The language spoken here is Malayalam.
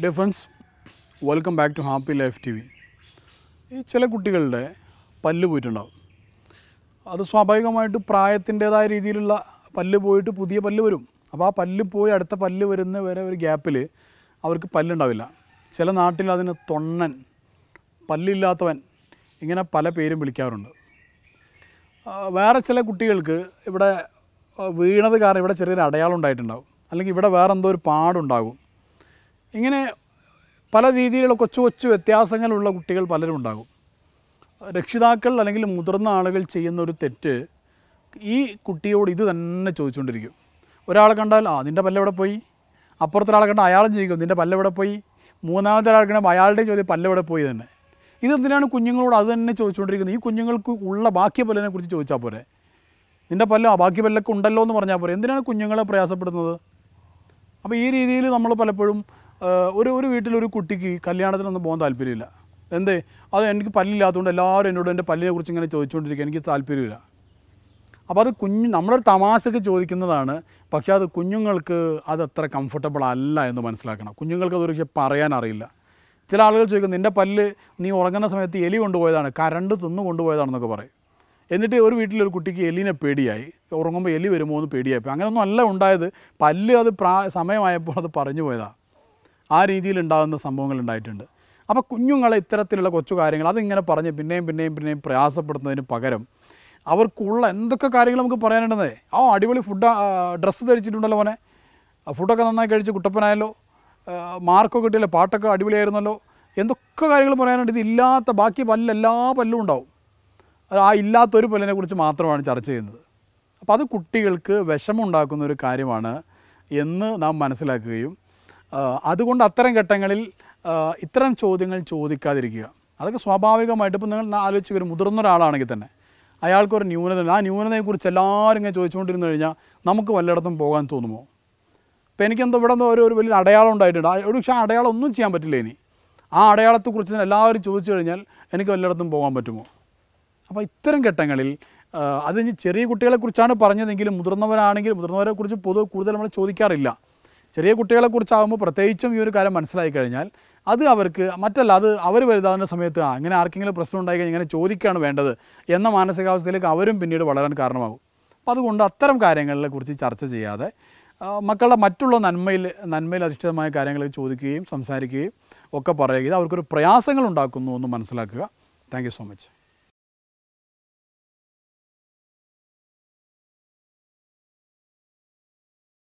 dear friends welcome back to happy life T V ഈ ചില കുട്ടികളുടെ പല്ല് പോയിട്ടുണ്ടാവും അത് സ്വാഭാവികമായിട്ട് പ്രായത്തിൻ്റേതായ രീതിയിലുള്ള പല്ല് പോയിട്ട് പുതിയ പല്ല് വരും അപ്പോൾ ആ പല്ല് പോയി അടുത്ത പല്ല് വരുന്ന വരെ ഒരു ഗ്യാപ്പിൽ അവർക്ക് പല്ലുണ്ടാവില്ല ചില നാട്ടിൽ അതിന് തൊണ്ണൻ പല്ലില്ലാത്തവൻ ഇങ്ങനെ പല പേരും വിളിക്കാറുണ്ട് വേറെ ചില കുട്ടികൾക്ക് ഇവിടെ വീണത് കാരണം ഇവിടെ ചെറിയൊരു അടയാളം ഉണ്ടായിട്ടുണ്ടാവും അല്ലെങ്കിൽ ഇവിടെ വേറെ എന്തോ ഒരു പാടുണ്ടാകും ഇങ്ങനെ പല രീതിയിലുള്ള കൊച്ചു കൊച്ചു വ്യത്യാസങ്ങളുള്ള കുട്ടികൾ പലരും ഉണ്ടാകും രക്ഷിതാക്കൾ അല്ലെങ്കിൽ മുതിർന്ന ആളുകൾ ചെയ്യുന്ന ഒരു തെറ്റ് ഈ കുട്ടിയോട് ഇത് തന്നെ ചോദിച്ചുകൊണ്ടിരിക്കും ഒരാളെ കണ്ടാൽ ആ നിൻ്റെ പല്ലെവിടെ പോയി അപ്പുറത്തൊരാളെ കണ്ടാൽ അയാളും ചോദിക്കും നിൻ്റെ പല്ലെവിടെ പോയി മൂന്നാമത്തെ ഒരാൾ കണ്ടാൽ അയാളുടെ ചോദ്യം പല്ലെവിടെ പോയി തന്നെ ഇതെന്തിനാണ് കുഞ്ഞുങ്ങളോട് അത് തന്നെ ചോദിച്ചുകൊണ്ടിരിക്കുന്നത് ഈ കുഞ്ഞുങ്ങൾക്ക് ഉള്ള ബാക്കി പല്ലിനെ കുറിച്ച് ചോദിച്ചാൽ പോരെ നിൻ്റെ പല്ല ആ ബാക്കി പല്ലൊക്കെ ഉണ്ടല്ലോ എന്ന് പറഞ്ഞാൽ പോരെ എന്തിനാണ് കുഞ്ഞുങ്ങളെ പ്രയാസപ്പെടുന്നത് അപ്പോൾ ഈ രീതിയിൽ നമ്മൾ പലപ്പോഴും ഒരു ഒരു വീട്ടിലൊരു കുട്ടിക്ക് കല്യാണത്തിനൊന്നും പോകാൻ താല്പര്യമില്ല എന്തേ അത് എനിക്ക് പല്ലില്ലാത്തതുകൊണ്ട് എല്ലാവരും എന്നോട് എൻ്റെ പല്ലിനെ കുറിച്ച് ഇങ്ങനെ ചോദിച്ചുകൊണ്ടിരിക്കുക എനിക്ക് താല്പര്യമില്ല അപ്പോൾ അത് കുഞ്ഞു നമ്മളൊരു തമാശക്ക് ചോദിക്കുന്നതാണ് പക്ഷേ അത് കുഞ്ഞുങ്ങൾക്ക് അത് അത്ര കംഫർട്ടബിൾ അല്ല എന്ന് മനസ്സിലാക്കണം കുഞ്ഞുങ്ങൾക്ക് അതൊരു പക്ഷേ പറയാൻ അറിയില്ല ചില ആളുകൾ ചോദിക്കും നിൻ്റെ പല്ല് നീ ഉറങ്ങുന്ന സമയത്ത് എലി കൊണ്ടുപോയതാണ് കരണ്ട് തിന്ന് കൊണ്ടുപോയതാണെന്നൊക്കെ പറയും എന്നിട്ട് ഒരു വീട്ടിലൊരു കുട്ടിക്ക് എലിനെ പേടിയായി ഉറങ്ങുമ്പോൾ എലി വരുമോ എന്ന് പേടിയായി അങ്ങനെയൊന്നും അല്ല ഉണ്ടായത് പല്ല് അത് പ്രാ സമയമായപ്പോൾ അത് പറഞ്ഞു പോയതാണ് ആ രീതിയിൽ ഉണ്ടാകുന്ന സംഭവങ്ങൾ ഉണ്ടായിട്ടുണ്ട് അപ്പോൾ കുഞ്ഞുങ്ങളെ ഇത്തരത്തിലുള്ള കൊച്ചു കാര്യങ്ങൾ അതിങ്ങനെ പറഞ്ഞ് പിന്നെയും പിന്നെയും പിന്നെയും പ്രയാസപ്പെടുന്നതിന് പകരം അവർക്കുള്ള എന്തൊക്കെ കാര്യങ്ങൾ നമുക്ക് പറയാനുണ്ടെന്നേ ആ അടിപൊളി ഫുഡ് ഡ്രസ്സ് ധരിച്ചിട്ടുണ്ടല്ലോ മോനെ ഫുഡൊക്കെ നന്നായി കഴിച്ച് കുട്ടപ്പനായല്ലോ മാർക്കൊക്കെ കിട്ടിയല്ലോ പാട്ടൊക്കെ അടിപൊളിയായിരുന്നല്ലോ എന്തൊക്കെ കാര്യങ്ങൾ പറയാനുണ്ട് ഇതില്ലാത്ത ബാക്കി പല്ല് എല്ലാ പല്ലും ഉണ്ടാവും ആ ഇല്ലാത്തൊരു പല്ലിനെ കുറിച്ച് മാത്രമാണ് ചർച്ച ചെയ്യുന്നത് അപ്പോൾ അത് കുട്ടികൾക്ക് ഉണ്ടാക്കുന്ന ഒരു കാര്യമാണ് എന്ന് നാം മനസ്സിലാക്കുകയും അതുകൊണ്ട് അത്തരം ഘട്ടങ്ങളിൽ ഇത്തരം ചോദ്യങ്ങൾ ചോദിക്കാതിരിക്കുക അതൊക്കെ സ്വാഭാവികമായിട്ട് ഇപ്പോൾ നിങ്ങൾ ആലോചിച്ച് ഒരു മുതിർന്ന ഒരാളാണെങ്കിൽ തന്നെ അയാൾക്കൊരു ന്യൂനത ആ ന്യൂനതയെക്കുറിച്ച് എല്ലാവരും ഇങ്ങനെ ചോദിച്ചുകൊണ്ടിരുന്നു കഴിഞ്ഞാൽ നമുക്ക് വല്ലയിടത്തും പോകാൻ തോന്നുമോ അപ്പോൾ എനിക്കെന്തോ ഇവിടെ എന്തോ ഒരു വലിയ അടയാളം ഉണ്ടായിട്ടുണ്ട് ഒരു പക്ഷേ അടയാളം ഒന്നും ചെയ്യാൻ പറ്റില്ല ഇനി ആ അടയാളത്തെക്കുറിച്ച് എല്ലാവരും ചോദിച്ചു കഴിഞ്ഞാൽ എനിക്ക് വല്ലയിടത്തും പോകാൻ പറ്റുമോ അപ്പോൾ ഇത്തരം ഘട്ടങ്ങളിൽ അത് ചെറിയ കുട്ടികളെക്കുറിച്ചാണ് പറഞ്ഞതെങ്കിലും മുതിർന്നവരാണെങ്കിൽ മുതിർന്നവരെക്കുറിച്ച് പൊതുവെ കൂടുതൽ നമ്മൾ ചോദിക്കാറില്ല ചെറിയ കുട്ടികളെക്കുറിച്ചാകുമ്പോൾ പ്രത്യേകിച്ചും ഈ ഒരു കാര്യം മനസ്സിലായി കഴിഞ്ഞാൽ അത് അവർക്ക് മറ്റല്ല അത് അവർ വലുതാകുന്ന സമയത്ത് അങ്ങനെ ആർക്കെങ്കിലും പ്രശ്നം ഉണ്ടായിക്കഴിഞ്ഞാൽ ഇങ്ങനെ ചോദിക്കുകയാണ് വേണ്ടത് എന്ന മാനസികാവസ്ഥയിലേക്ക് അവരും പിന്നീട് വളരാൻ കാരണമാകും അപ്പോൾ അതുകൊണ്ട് അത്തരം കാര്യങ്ങളെക്കുറിച്ച് ചർച്ച ചെയ്യാതെ മക്കളുടെ മറ്റുള്ള നന്മയിൽ നന്മയിൽ അധിഷ്ഠിതമായ കാര്യങ്ങൾ ചോദിക്കുകയും സംസാരിക്കുകയും ഒക്കെ പറയുകയും ഇത് അവർക്കൊരു പ്രയാസങ്ങൾ ഉണ്ടാക്കുന്നു എന്ന് മനസ്സിലാക്കുക താങ്ക് സോ മച്ച്